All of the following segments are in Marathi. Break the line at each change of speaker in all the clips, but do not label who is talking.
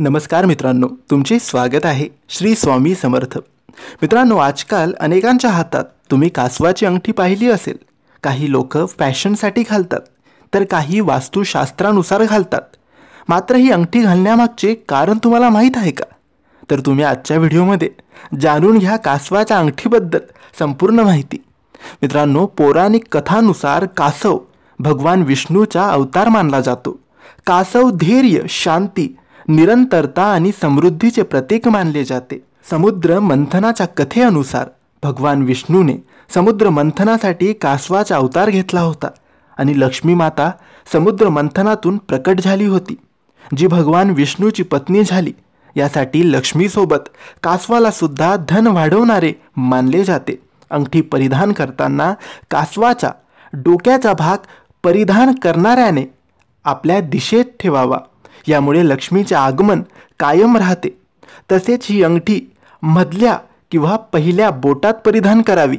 नमस्कार मित्रांनो तुमचे स्वागत आहे श्री स्वामी समर्थ मित्रांनो आजकाल अनेकांच्या हातात तुम्ही कासवाची अंगठी पाहिली असेल काही लोक फॅशनसाठी घालतात तर काही वास्तुशास्त्रानुसार घालतात मात्र ही अंगठी घालण्यामागचे कारण तुम्हाला माहीत आहे का तर तुम्ही आजच्या व्हिडिओमध्ये जाणून घ्या कासवाच्या अंगठीबद्दल संपूर्ण माहिती मित्रांनो पौराणिक कथानुसार कासव भगवान विष्णूचा अवतार मानला जातो कासव धैर्य शांती निरंतरता आणि समृद्धीचे प्रतीक मानले जाते समुद्र मंथनाच्या कथेअनुसार भगवान विष्णूने समुद्र मंथनासाठी कासवाचा अवतार घेतला होता आणि लक्ष्मी माता समुद्र मंथनातून प्रकट झाली होती जी भगवान विष्णूची पत्नी झाली यासाठी लक्ष्मीसोबत कासवाला सुद्धा धन वाढवणारे मानले जाते अंगठी परिधान करताना कासवाचा डोक्याचा भाग परिधान करणाऱ्याने आपल्या दिशेत ठेवावा यामुळे लक्ष्मीचे आगमन कायम राहते तसेच ही अंगठी मधल्या किंवा पहिल्या बोटात परिधान करावी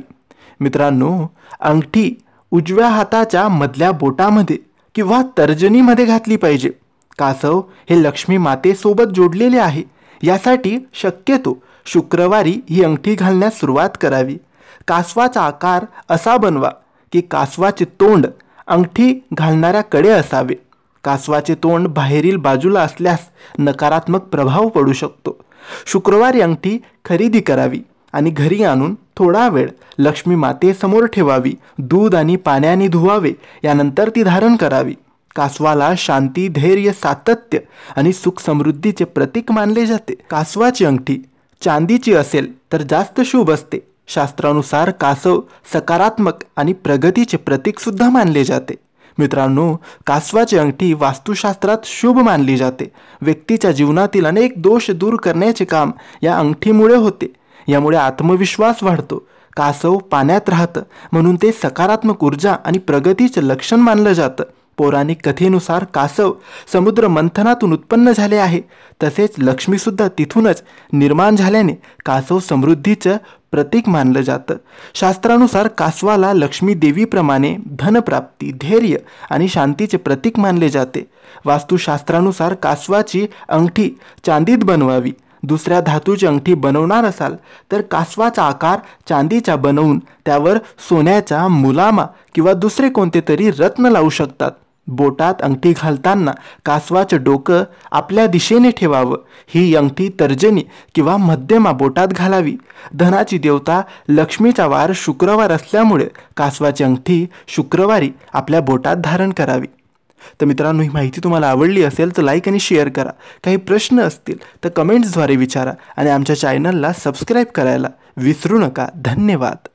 मित्रांनो अंगठी उजव्या हाताच्या मधल्या बोटामध्ये किंवा तर्जनीमध्ये घातली पाहिजे कासव हे लक्ष्मी मातेसोबत जोडलेले आहे यासाठी शक्यतो शुक्रवारी ही अंगठी घालण्यास सुरुवात करावी कासवाचा आकार असा बनवा की कासवाचे तोंड अंगठी घालणाऱ्याकडे असावे कासवाचे तोंड बाहेरील बाजूला असल्यास नकारात्मक प्रभाव पडू शकतो शुक्रवारी अंगठी खरेदी करावी आणि घरी आणून थोडा वेळ लक्ष्मी मातेसमोर ठेवावी दूध आणि पाण्याने धुवावे यानंतर ती धारण करावी कासवाला शांती धैर्य सातत्य आणि सुख समृद्धीचे प्रतीक मानले जाते कासवाची अंगठी चांदीची असेल तर जास्त शुभ असते शास्त्रानुसार कासव सकारात्मक आणि प्रगतीचे प्रतीकसुद्धा मानले जाते मित्रांनो कासवाची अंगठी वास्तुशास्त्रात शुभ मानली जाते व्यक्तीच्या जीवनातील अनेक दोष दूर करण्याचे काम या अंगठीमुळे होते यामुळे आत्मविश्वास वाढतो कासव पाण्यात राहतं म्हणून ते सकारात्मक ऊर्जा आणि प्रगतीचं लक्षण मानलं जातं पौराणिक कथेनुसार कासव समुद्र मंथनातून उत्पन्न झाले आहे तसेच लक्ष्मीसुद्धा तिथूनच निर्माण झाल्याने कासव समृद्धीचं प्रतीक मानलं जातं शास्त्रानुसार कासवाला लक्ष्मी देवीप्रमाणे धनप्राप्ती धैर्य आणि शांतीचे प्रतीक मानले जाते वास्तुशास्त्रानुसार कासवाची अंगठी चांदीत बनवावी दुसऱ्या धातूची अंगठी बनवणार असाल तर कासवाचा आकार चांदीचा बनवून त्यावर सोन्याचा मुलामा किंवा दुसरे कोणते तरी रत्न लावू शकतात बोटात अंगठी घालताना कासवाचं डोकं आपल्या दिशेने ठेवावं ही अंगठी तर्जनी किंवा मध्यमा बोटात घालावी धनाची देवता लक्ष्मीचा वार शुक्रवार असल्यामुळे कासवाची अंगठी शुक्रवारी आपल्या बोटात धारण करावी तर मित्रांनो ही माहिती तुम्हाला आवडली असेल तर लाईक आणि शेअर करा काही प्रश्न असतील तर कमेंट्सद्वारे विचारा आणि आमच्या चॅनलला सबस्क्राईब करायला विसरू नका धन्यवाद